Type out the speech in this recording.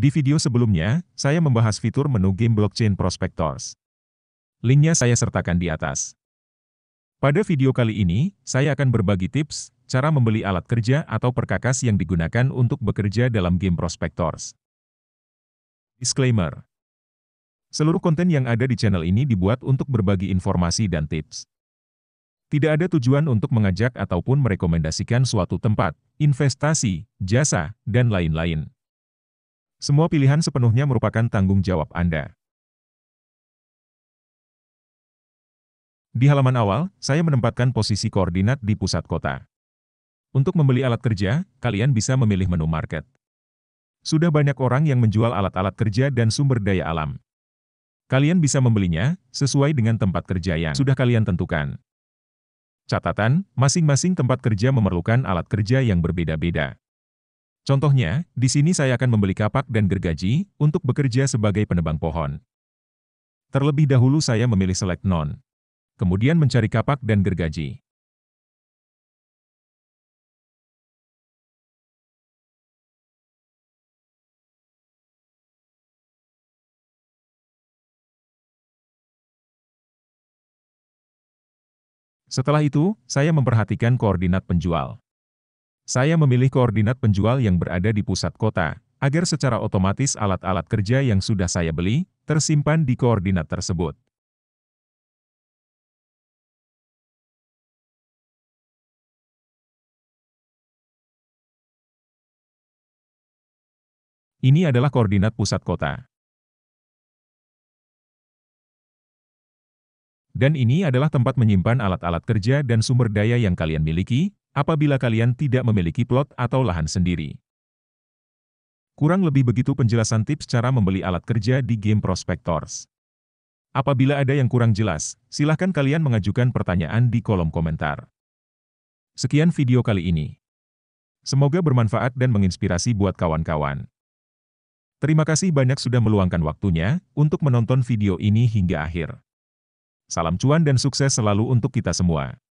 Di video sebelumnya, saya membahas fitur menu game blockchain Prospectors. Linknya saya sertakan di atas. Pada video kali ini, saya akan berbagi tips, cara membeli alat kerja atau perkakas yang digunakan untuk bekerja dalam game Prospectors. Disclaimer. Seluruh konten yang ada di channel ini dibuat untuk berbagi informasi dan tips. Tidak ada tujuan untuk mengajak ataupun merekomendasikan suatu tempat, investasi, jasa, dan lain-lain. Semua pilihan sepenuhnya merupakan tanggung jawab Anda. Di halaman awal, saya menempatkan posisi koordinat di pusat kota. Untuk membeli alat kerja, kalian bisa memilih menu market. Sudah banyak orang yang menjual alat-alat kerja dan sumber daya alam. Kalian bisa membelinya sesuai dengan tempat kerja yang sudah kalian tentukan. Catatan, masing-masing tempat kerja memerlukan alat kerja yang berbeda-beda. Contohnya, di sini saya akan membeli kapak dan gergaji untuk bekerja sebagai penebang pohon. Terlebih dahulu saya memilih select none. Kemudian mencari kapak dan gergaji. Setelah itu, saya memperhatikan koordinat penjual. Saya memilih koordinat penjual yang berada di pusat kota, agar secara otomatis alat-alat kerja yang sudah saya beli, tersimpan di koordinat tersebut. Ini adalah koordinat pusat kota. Dan ini adalah tempat menyimpan alat-alat kerja dan sumber daya yang kalian miliki, apabila kalian tidak memiliki plot atau lahan sendiri. Kurang lebih begitu penjelasan tips cara membeli alat kerja di game Prospectors. Apabila ada yang kurang jelas, silahkan kalian mengajukan pertanyaan di kolom komentar. Sekian video kali ini. Semoga bermanfaat dan menginspirasi buat kawan-kawan. Terima kasih banyak sudah meluangkan waktunya untuk menonton video ini hingga akhir. Salam cuan dan sukses selalu untuk kita semua.